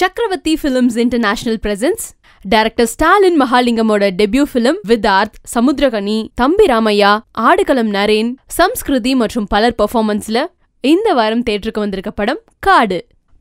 சக்கரவர்த்தி films international presents director Stalin மகாலிங்கமோட debut film Vidharth Samuthirakani Thambi Ramaiah ஆடுகளம் நரேன் சம்ஸ்கிருதி மற்றும் பலர் பெர்ஃபார்மன்ஸ்ல இந்த வாரம் தேட்டருக்கு வந்திருக்க படம் காடு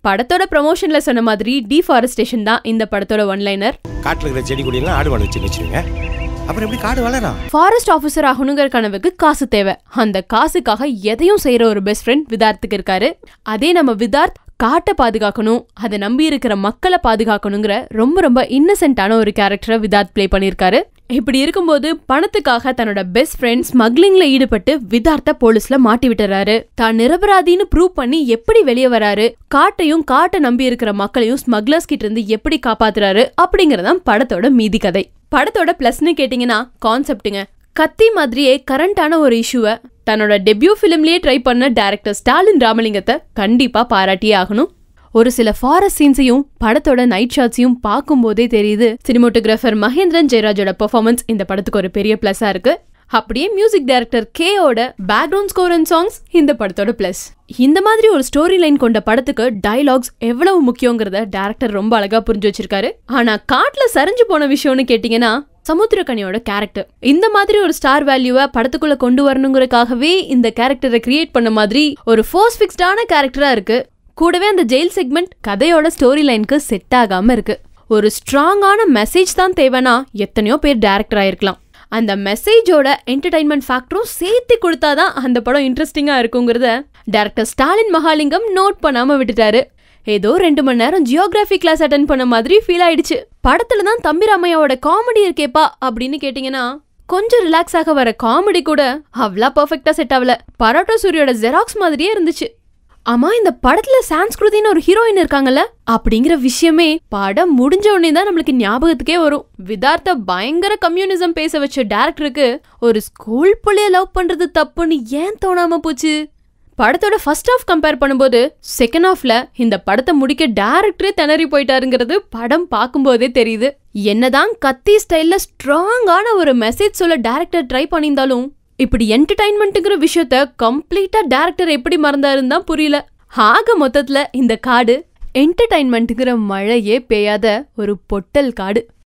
படத்தோட ப்ரமோஷன்ல சொன்ன மாதிரி டிஃபாரஸ்டேஷன் தான் இந்த படத்தோட ஒன்லைனர் காட்டுல இருக்கிற செடி கொடியெல்லாம் ஆடு வச்சு வச்சிருங்க அப்புறம் எப்படி காடு வளரும் ஃபாரஸ்ட் ஆஃபீஸர் ஆகணுங்கிற கனவுக்கு காசு தேவை அந்த காசுக்காக எதையும் செய்யற ஒரு பெஸ்ட் ஃப்ரெண்ட் விதார்த்துக்கு இருக்காரு அதே நம்ம விதார்த் காட்டை பாதுகாக்கணும் அதை நம்பி இருக்கிற மக்களை பாதுகாக்கணுங்கிற ரொம்ப ரொம்ப இன்னசென்ட்டான ஒரு கேரக்டரை விதார்த் பிளே பண்ணியிருக்காரு இப்படி இருக்கும்போது பணத்துக்காக தன்னோட பெஸ்ட் ஃப்ரெண்ட் ஸ்மக்லிங்ல ஈடுபட்டு விதார்த்த போலீஸ்ல மாட்டி விட்டுறாரு தான் நிரபராதின்னு ப்ரூவ் பண்ணி எப்படி வெளியே வராரு காட்டையும் காட்டை நம்பி இருக்கிற மக்களையும் ஸ்மக்லர்ஸ் கிட்ட இருந்து எப்படி காப்பாத்துறாரு அப்படிங்கறதான் படத்தோட மீதி கதை படத்தோட ப்ளஸ்னு கேட்டிங்கன்னா கான்செப்ட்டுங்க கத்தி மாதிரியே கரண்டான ஒரு இஷ்யூவை தன்னோட டெபியூ ஃபிலிம்லேயே ட்ரை பண்ண டேரக்டர் ஸ்டாலின் ராமலிங்கத்தை கண்டிப்பாக பாராட்டியே ஆகணும் ஒரு சில ஃபாரஸ்ட் சீன்ஸையும் படத்தோட நைட் ஷாட்ஸையும் பார்க்கும்போதே தெரியுது சினிமோட்டோகிராஃபர் மகேந்திரன் ஜெயராஜோட பெர்ஃபார்மன்ஸ் இந்த படத்துக்கு ஒரு பெரிய ப்ளஸ்ஸாக இருக்குது அப்படியே மியூசிக் டைரக்டர் கேயோட பேக்ரவுண்ட் ஸ்கோர் அண்ட் சாங்ஸ் இந்த படத்தோட ப்ளஸ் இந்த மாதிரி ஒரு ஸ்டோரி லைன் கொண்ட படத்துக்கு டைலாக்ஸ் எவ்வளவு முக்கியங்கிறத டேரக்டர் ரொம்ப அழகா புரிஞ்சு வச்சிருக்காரு ஆனா காட்டுல சரிஞ்சு போன விஷயம்னு கேட்டீங்கன்னா சமுத்திரகனியோட கேரக்டர் இந்த மாதிரி ஒரு ஸ்டார் வேல்யூவை படத்துக்குள்ள கொண்டு வரணுங்கிறக்காகவே இந்த கேரக்டரை கிரியேட் பண்ண மாதிரி ஒரு ஃபோர்ஸ் ஃபிக்ஸ்டான கேரக்டரா இருக்கு கூடவே அந்த ஜெயில் செக்மெண்ட் கதையோட ஸ்டோரி லைனுக்கு செட் ஆகாம இருக்கு ஒரு ஸ்ட்ராங்கான மெசேஜ் தான் தேவைன்னா எத்தனையோ பேர் டேரக்டர் ஆயிருக்கலாம் அந்த மெசேஜோட என்டர்டைன்மெண்ட் ஃபேக்டரும் சேர்த்து கொடுத்தாதான் அந்த படம் இன்ட்ரெஸ்டிங்காக இருக்குங்கிறத டேரக்டர் ஸ்டாலின் மகாலிங்கம் நோட் பண்ணாமல் விட்டுட்டாரு ஏதோ ரெண்டு மணி நேரம் ஜியோகிராஃபி கிளாஸ் அட்டன் பண்ண மாதிரி ஃபீல் ஆயிடுச்சு படத்துல தான் தம்பி ராமையாவோட காமெடி இருக்கேப்பா அப்படின்னு கேட்டீங்கன்னா கொஞ்சம் ரிலாக்ஸ் ஆக வர காமெடி கூட அவ்வளோ பர்ஃபெக்டா செட் ஆகல பரோட்டோ சூரியோட ஜெராக்ஸ் மாதிரியே இருந்துச்சு ஆமா இந்த படத்துல சான்ஸ்கிருதின்னு ஒரு ஹீரோயின் இருக்காங்கல்ல அப்படிங்கிற விஷயமே படம் முடிஞ்ச உடனே தான் நம்மளுக்கு ஞாபகத்துக்கே வரும் விதார்த்த பயங்கர கம்யூனிசம் பேச வச்ச டேரக்டருக்கு ஒரு ஸ்கூல் புள்ளைய லவ் பண்றது தப்புன்னு ஏன் தோணாம போச்சு படத்தோட ஃபர்ஸ்ட் ஆஃப் கம்பேர் பண்ணும்போது செகண்ட் ஆஃப்ல இந்த படத்தை முடிக்க டேரக்டரே திணறி போயிட்டாருங்கிறது படம் பார்க்கும்போதே தெரியுது என்னதான் கத்தி ஸ்டைல்ல ஸ்ட்ராங்கான ஒரு மெசேஜ் சொல்ல டேரக்டர் ட்ரை பண்ணியிருந்தாலும் இப்படி என்டர்டைன்மெண்ட்டுங்கிற விஷயத்த கம்ப்ளீட்டா டேரக்டர் எப்படி மறந்தாருன்னு தான் புரியல ஆக மொத்தத்துல இந்த காடு என்டர்டைன்மெண்ட்டுங்கிற மழையே பெய்யாத ஒரு பொட்டல் காடு